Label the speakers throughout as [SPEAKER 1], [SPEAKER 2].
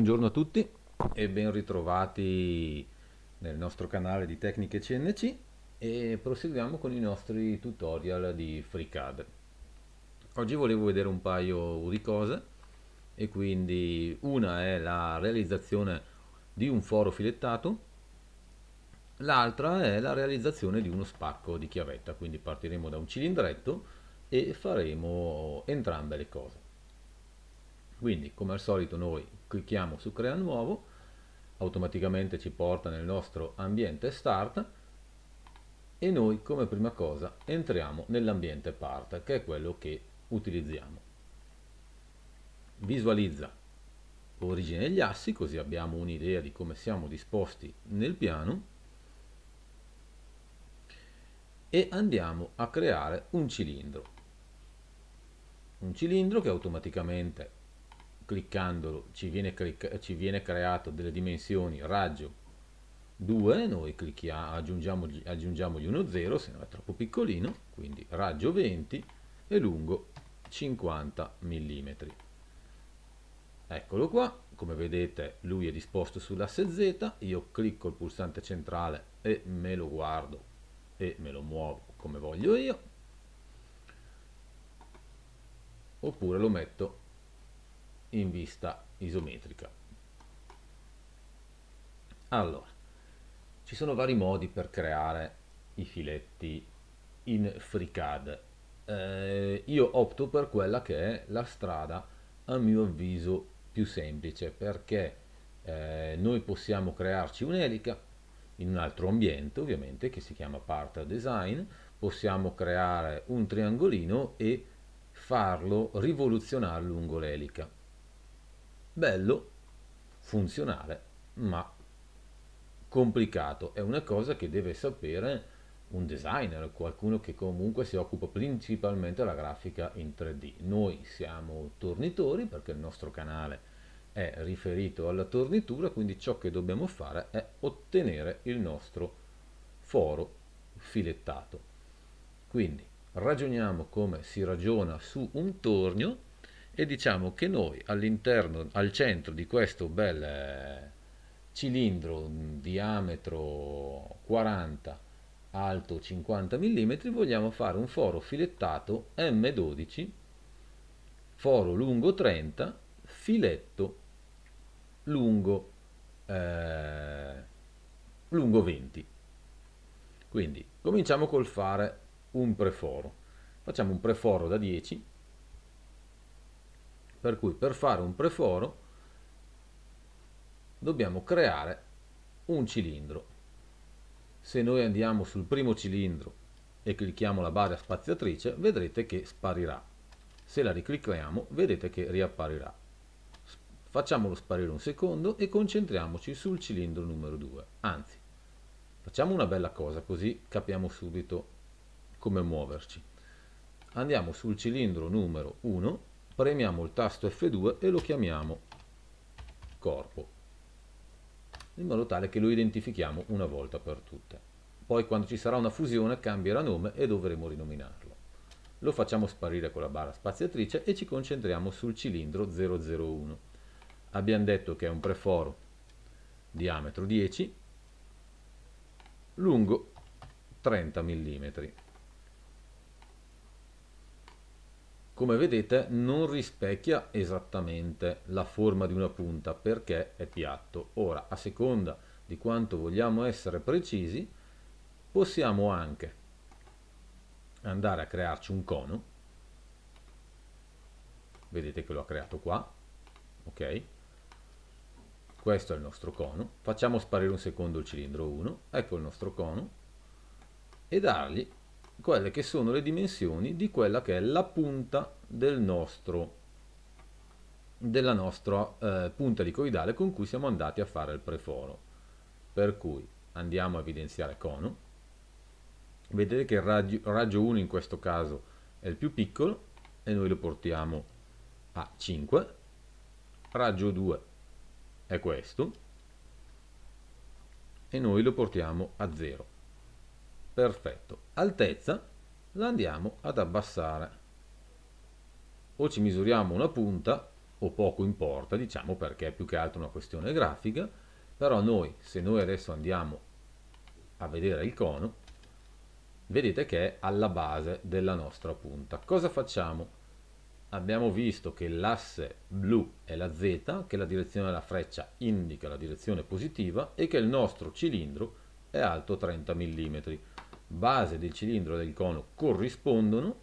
[SPEAKER 1] Buongiorno a tutti e ben ritrovati nel nostro canale di tecniche CNC e proseguiamo con i nostri tutorial di FreeCAD. Oggi volevo vedere un paio di cose e quindi una è la realizzazione di un foro filettato, l'altra è la realizzazione di uno spacco di chiavetta, quindi partiremo da un cilindretto e faremo entrambe le cose. Quindi come al solito noi clicchiamo su crea nuovo, automaticamente ci porta nel nostro ambiente start e noi come prima cosa entriamo nell'ambiente part che è quello che utilizziamo. Visualizza origine degli assi così abbiamo un'idea di come siamo disposti nel piano e andiamo a creare un cilindro un cilindro che automaticamente cliccandolo ci viene, ci viene creato delle dimensioni raggio 2, noi aggiungiamogli, aggiungiamogli uno 0, se no è troppo piccolino, quindi raggio 20 e lungo 50 mm. Eccolo qua, come vedete lui è disposto sull'asse Z, io clicco il pulsante centrale e me lo guardo e me lo muovo come voglio io, oppure lo metto in vista isometrica. Allora, ci sono vari modi per creare i filetti in FreeCAD. Eh, io opto per quella che è la strada, a mio avviso, più semplice, perché eh, noi possiamo crearci un'elica in un altro ambiente, ovviamente, che si chiama Part Design, possiamo creare un triangolino e farlo rivoluzionare lungo l'elica bello, funzionale, ma complicato. È una cosa che deve sapere un designer, qualcuno che comunque si occupa principalmente della grafica in 3D. Noi siamo tornitori perché il nostro canale è riferito alla tornitura, quindi ciò che dobbiamo fare è ottenere il nostro foro filettato. Quindi ragioniamo come si ragiona su un tornio e diciamo che noi all'interno, al centro di questo bel eh, cilindro diametro 40 alto 50 mm vogliamo fare un foro filettato M12 foro lungo 30 filetto lungo, eh, lungo 20 quindi cominciamo col fare un preforo facciamo un preforo da 10 per cui per fare un preforo dobbiamo creare un cilindro. Se noi andiamo sul primo cilindro e clicchiamo la barra spaziatrice, vedrete che sparirà. Se la riclicchiamo, vedete che riapparirà. Facciamolo sparire un secondo e concentriamoci sul cilindro numero 2. Anzi, facciamo una bella cosa così capiamo subito come muoverci. Andiamo sul cilindro numero 1 premiamo il tasto F2 e lo chiamiamo corpo, in modo tale che lo identifichiamo una volta per tutte. Poi quando ci sarà una fusione cambierà nome e dovremo rinominarlo. Lo facciamo sparire con la barra spaziatrice e ci concentriamo sul cilindro 001. Abbiamo detto che è un preforo diametro 10, lungo 30 mm. come vedete non rispecchia esattamente la forma di una punta perché è piatto. Ora, a seconda di quanto vogliamo essere precisi, possiamo anche andare a crearci un cono. Vedete che l'ho creato qua, ok? Questo è il nostro cono. Facciamo sparire un secondo il cilindro 1, ecco il nostro cono, e dargli quelle che sono le dimensioni di quella che è la punta del nostro, della nostra eh, punta elicoidale con cui siamo andati a fare il preforo. Per cui andiamo a evidenziare cono, vedete che il raggio, raggio 1 in questo caso è il più piccolo e noi lo portiamo a 5, raggio 2 è questo e noi lo portiamo a 0 perfetto altezza la andiamo ad abbassare o ci misuriamo una punta o poco importa diciamo perché è più che altro una questione grafica però noi se noi adesso andiamo a vedere il cono vedete che è alla base della nostra punta cosa facciamo? abbiamo visto che l'asse blu è la z che la direzione della freccia indica la direzione positiva e che il nostro cilindro è alto 30 mm base del cilindro del cono corrispondono,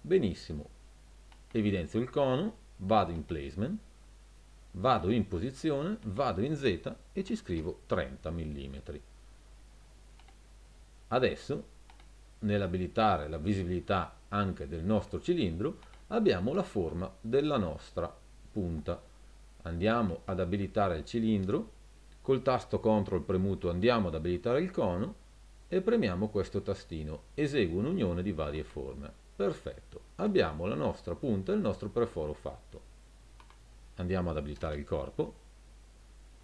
[SPEAKER 1] benissimo, evidenzio il cono, vado in placement, vado in posizione, vado in Z e ci scrivo 30 mm. Adesso, nell'abilitare la visibilità anche del nostro cilindro, abbiamo la forma della nostra punta. Andiamo ad abilitare il cilindro, col tasto CTRL premuto andiamo ad abilitare il cono, e premiamo questo tastino. Esegue un'unione di varie forme. Perfetto, abbiamo la nostra punta e il nostro perforo fatto. Andiamo ad abilitare il corpo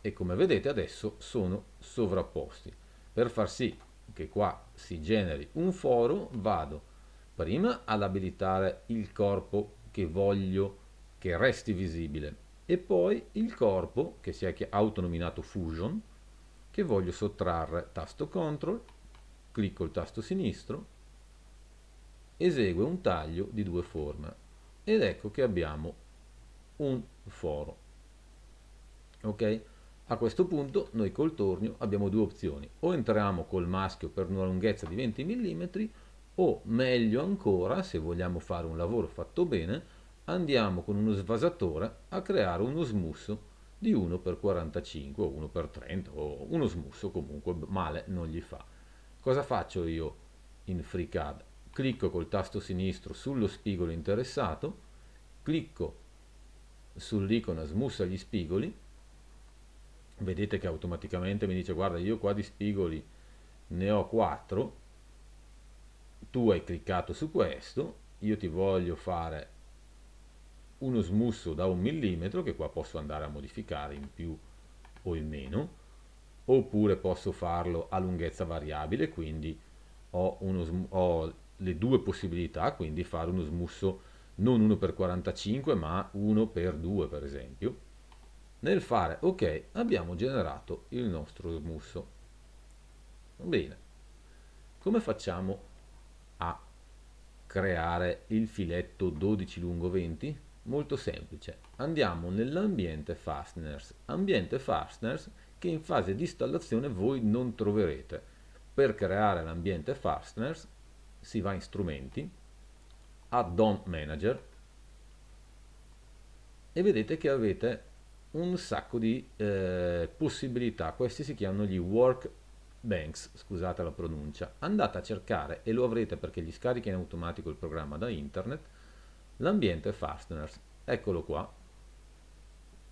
[SPEAKER 1] e come vedete adesso sono sovrapposti. Per far sì che qua si generi un foro vado prima ad abilitare il corpo che voglio che resti visibile e poi il corpo che si è autonominato fusion che voglio sottrarre tasto CTRL clicco il tasto sinistro, esegue un taglio di due forme ed ecco che abbiamo un foro. Ok? A questo punto noi col tornio abbiamo due opzioni, o entriamo col maschio per una lunghezza di 20 mm o meglio ancora, se vogliamo fare un lavoro fatto bene, andiamo con uno svasatore a creare uno smusso di 1x45 o 1x30 o uno smusso comunque male non gli fa. Cosa faccio io in FreeCAD? Clicco col tasto sinistro sullo spigolo interessato, clicco sull'icona smussa gli spigoli, vedete che automaticamente mi dice guarda io qua di spigoli ne ho 4, tu hai cliccato su questo, io ti voglio fare uno smusso da un millimetro che qua posso andare a modificare in più o in meno oppure posso farlo a lunghezza variabile, quindi ho, uno, ho le due possibilità, quindi fare uno smusso non 1x45 ma 1x2 per esempio. Nel fare ok abbiamo generato il nostro smusso. Bene, come facciamo a creare il filetto 12 lungo 20? Molto semplice, andiamo nell'ambiente fasteners, ambiente fasteners che in fase di installazione voi non troverete. Per creare l'ambiente Fasteners si va in strumenti, add-on manager e vedete che avete un sacco di eh, possibilità, questi si chiamano gli work Banks, scusate la pronuncia, andate a cercare, e lo avrete perché gli scarica in automatico il programma da internet, l'ambiente Fasteners. Eccolo qua,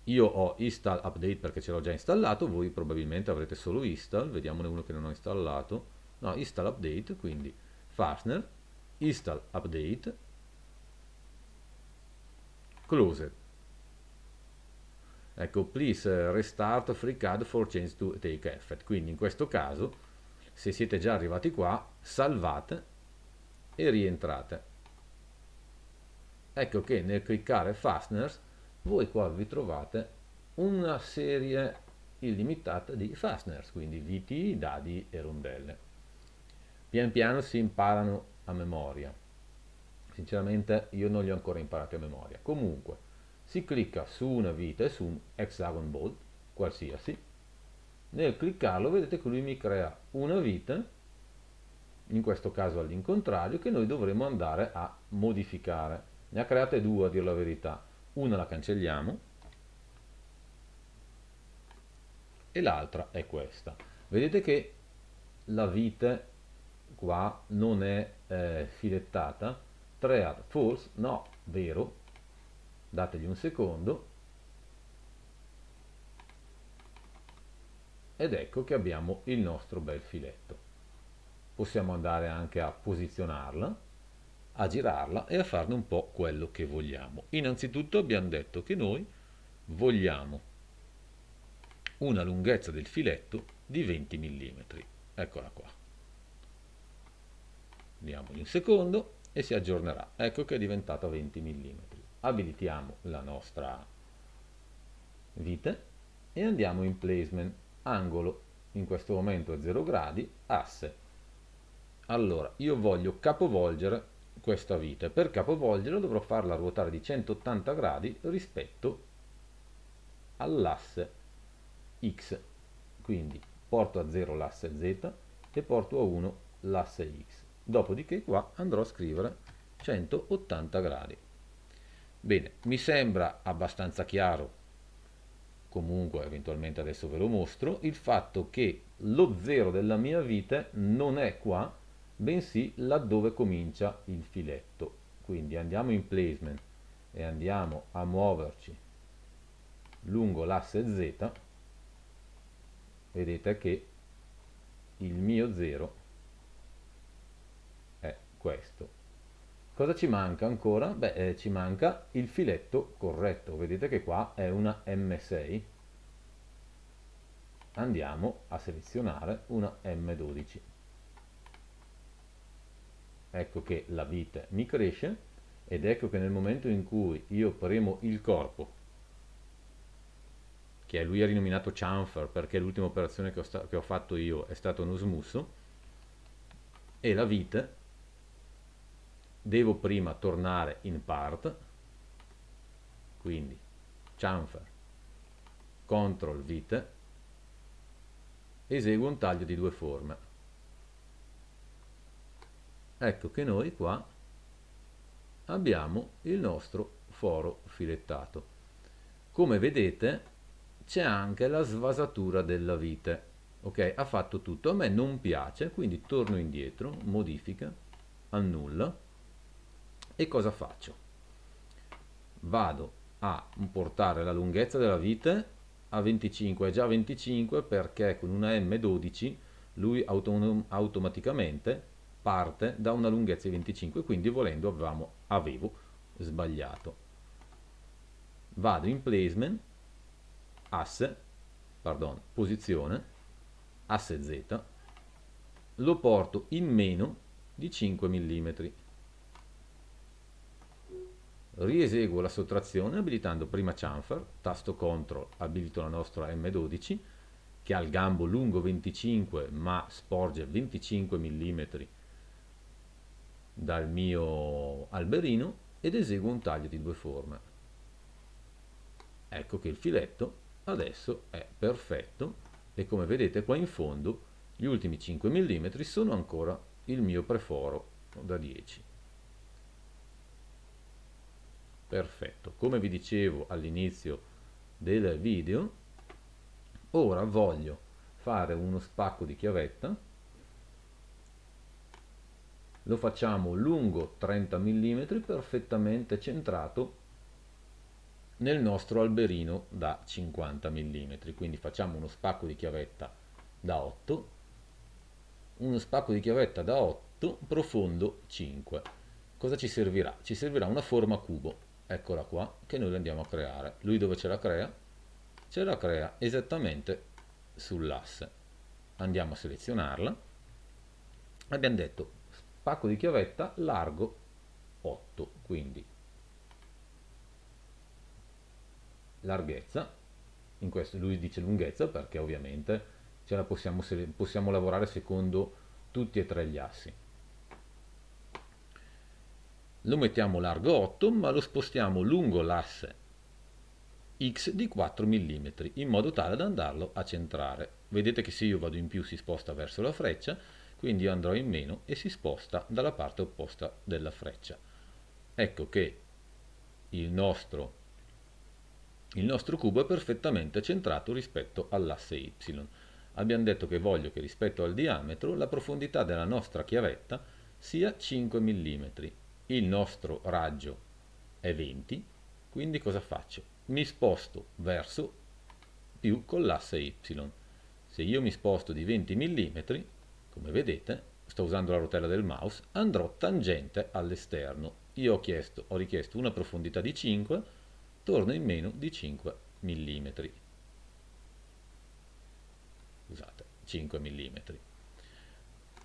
[SPEAKER 1] io ho install update perché ce l'ho già installato, voi probabilmente avrete solo install, vediamone uno che non ho installato. No, install update, quindi fastener, install update, close. Ecco, please eh, restart FreeCAD for change to take effect. Quindi in questo caso, se siete già arrivati qua, salvate e rientrate. Ecco che nel cliccare fasteners voi qua vi trovate una serie illimitata di fasteners, quindi viti, dadi e rondelle. Pian piano si imparano a memoria. Sinceramente io non li ho ancora imparati a memoria. Comunque, si clicca su una vita e su un hexagon bolt, qualsiasi. Nel cliccarlo vedete che lui mi crea una vita, in questo caso all'incontrario, che noi dovremo andare a modificare. Ne ha create due a dire la verità una la cancelliamo e l'altra è questa vedete che la vite qua non è eh, filettata triad false no vero dategli un secondo ed ecco che abbiamo il nostro bel filetto possiamo andare anche a posizionarla a girarla e a farne un po' quello che vogliamo. Innanzitutto abbiamo detto che noi vogliamo una lunghezza del filetto di 20 mm. Eccola qua. Diamogli un secondo e si aggiornerà. Ecco che è diventata 20 mm. Abilitiamo la nostra vite e andiamo in placement, angolo, in questo momento è 0 gradi, asse. Allora, io voglio capovolgere questa vite. Per capovolgerlo dovrò farla ruotare di 180 gradi rispetto all'asse X. Quindi porto a 0 l'asse Z e porto a 1 l'asse X. Dopodiché qua andrò a scrivere 180 gradi. Bene, mi sembra abbastanza chiaro, comunque eventualmente adesso ve lo mostro, il fatto che lo 0 della mia vite non è qua, bensì laddove comincia il filetto. Quindi andiamo in placement e andiamo a muoverci lungo l'asse Z, vedete che il mio 0 è questo. Cosa ci manca ancora? Beh, eh, ci manca il filetto corretto. Vedete che qua è una M6. Andiamo a selezionare una M12 ecco che la vite mi cresce ed ecco che nel momento in cui io premo il corpo, che lui ha rinominato chamfer perché l'ultima operazione che ho, che ho fatto io è stato uno smusso, e la vite devo prima tornare in part, quindi chamfer, control vite, eseguo un taglio di due forme ecco che noi qua abbiamo il nostro foro filettato. Come vedete c'è anche la svasatura della vite. Ok, ha fatto tutto, a me non piace, quindi torno indietro, modifica, annulla. E cosa faccio? Vado a portare la lunghezza della vite a 25, è già 25 perché con una M12 lui autom automaticamente parte da una lunghezza di 25, quindi volendo avevamo, avevo sbagliato. Vado in placement, asse, pardon, posizione, asse Z, lo porto in meno di 5 mm. Rieseguo la sottrazione abilitando prima chamfer, tasto CTRL, abilito la nostra M12, che ha il gambo lungo 25 ma sporge 25 mm dal mio alberino ed eseguo un taglio di due forme. Ecco che il filetto adesso è perfetto e come vedete qua in fondo gli ultimi 5 mm sono ancora il mio preforo da 10. Perfetto, come vi dicevo all'inizio del video, ora voglio fare uno spacco di chiavetta lo facciamo lungo 30 mm perfettamente centrato nel nostro alberino da 50 mm quindi facciamo uno spacco di chiavetta da 8 uno spacco di chiavetta da 8 profondo 5 cosa ci servirà? ci servirà una forma cubo eccola qua che noi andiamo a creare lui dove ce la crea? ce la crea esattamente sull'asse andiamo a selezionarla abbiamo detto pacco di chiavetta largo 8 quindi larghezza in questo lui dice lunghezza perché ovviamente ce la possiamo, possiamo lavorare secondo tutti e tre gli assi lo mettiamo largo 8 ma lo spostiamo lungo l'asse x di 4 mm in modo tale da andarlo a centrare vedete che se io vado in più si sposta verso la freccia quindi andrò in meno e si sposta dalla parte opposta della freccia ecco che il nostro, il nostro cubo è perfettamente centrato rispetto all'asse y abbiamo detto che voglio che rispetto al diametro la profondità della nostra chiavetta sia 5 mm il nostro raggio è 20 quindi cosa faccio? mi sposto verso più con l'asse y se io mi sposto di 20 mm come vedete, sto usando la rotella del mouse, andrò tangente all'esterno. Io ho, chiesto, ho richiesto una profondità di 5, torno in meno di 5 mm. Scusate, 5 mm.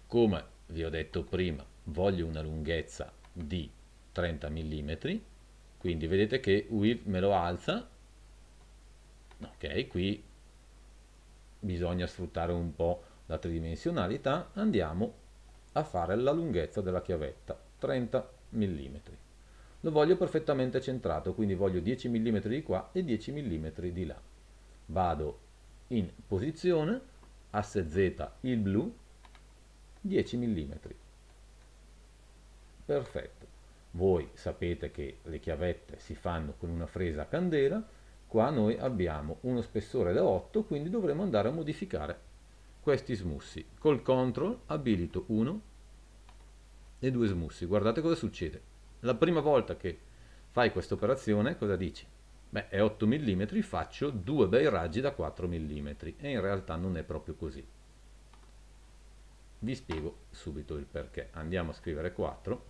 [SPEAKER 1] Come vi ho detto prima, voglio una lunghezza di 30 mm, quindi vedete che Weave me lo alza. Ok, qui bisogna sfruttare un po' la tridimensionalità, andiamo a fare la lunghezza della chiavetta, 30 mm. Lo voglio perfettamente centrato, quindi voglio 10 mm di qua e 10 mm di là. Vado in posizione, asse Z il blu, 10 mm. Perfetto. Voi sapete che le chiavette si fanno con una fresa a candela, qua noi abbiamo uno spessore da 8, quindi dovremo andare a modificare questi smussi. Col control abilito uno e due smussi. Guardate cosa succede. La prima volta che fai questa operazione, cosa dici? Beh, è 8 mm, faccio due bei raggi da 4 mm. E in realtà non è proprio così. Vi spiego subito il perché. Andiamo a scrivere 4.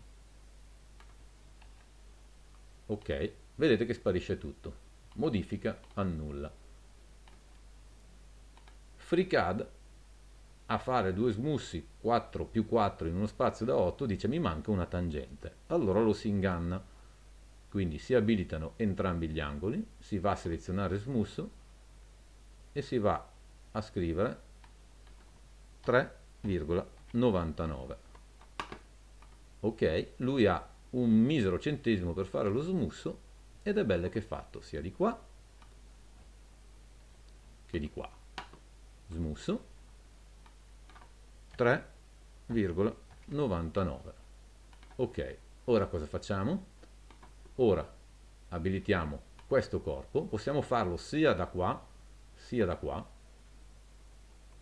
[SPEAKER 1] Ok, vedete che sparisce tutto. Modifica, annulla. FreeCAD a fare due smussi 4 più 4 in uno spazio da 8 dice mi manca una tangente allora lo si inganna quindi si abilitano entrambi gli angoli si va a selezionare smusso e si va a scrivere 3,99 ok lui ha un misero centesimo per fare lo smusso ed è bello che è fatto sia di qua che di qua smusso 3,99 ok ora cosa facciamo ora abilitiamo questo corpo possiamo farlo sia da qua sia da qua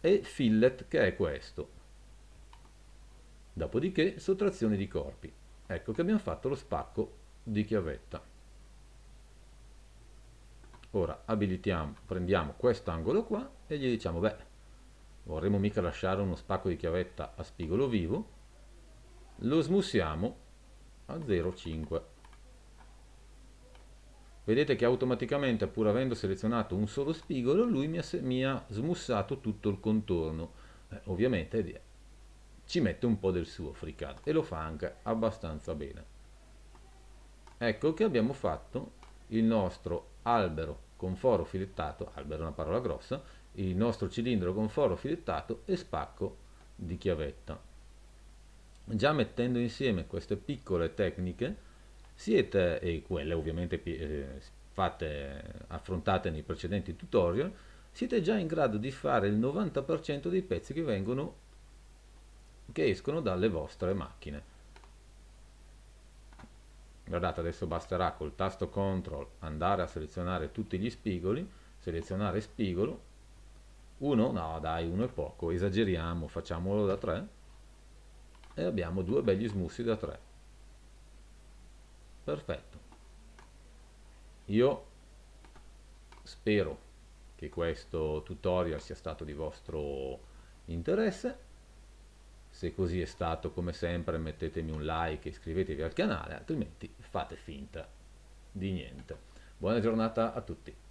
[SPEAKER 1] e fillet che è questo dopodiché sottrazione di corpi ecco che abbiamo fatto lo spacco di chiavetta ora abilitiamo prendiamo questo angolo qua e gli diciamo beh vorremmo mica lasciare uno spacco di chiavetta a spigolo vivo, lo smussiamo a 0,5. Vedete che automaticamente, pur avendo selezionato un solo spigolo, lui mi ha, mi ha smussato tutto il contorno. Eh, ovviamente eh, ci mette un po' del suo fricato e lo fa anche abbastanza bene. Ecco che abbiamo fatto il nostro albero con foro filettato, albero è una parola grossa, il nostro cilindro con foro filettato e spacco di chiavetta. Già mettendo insieme queste piccole tecniche, siete, e quelle ovviamente eh, fatte, affrontate nei precedenti tutorial, siete già in grado di fare il 90% dei pezzi che, vengono, che escono dalle vostre macchine. Guardate, adesso basterà col tasto CTRL andare a selezionare tutti gli spigoli, selezionare spigolo, 1, no dai, 1 è poco, esageriamo, facciamolo da 3 e abbiamo due belli smussi da 3. Perfetto. Io spero che questo tutorial sia stato di vostro interesse. Se così è stato, come sempre, mettetemi un like e iscrivetevi al canale, altrimenti fate finta di niente. Buona giornata a tutti.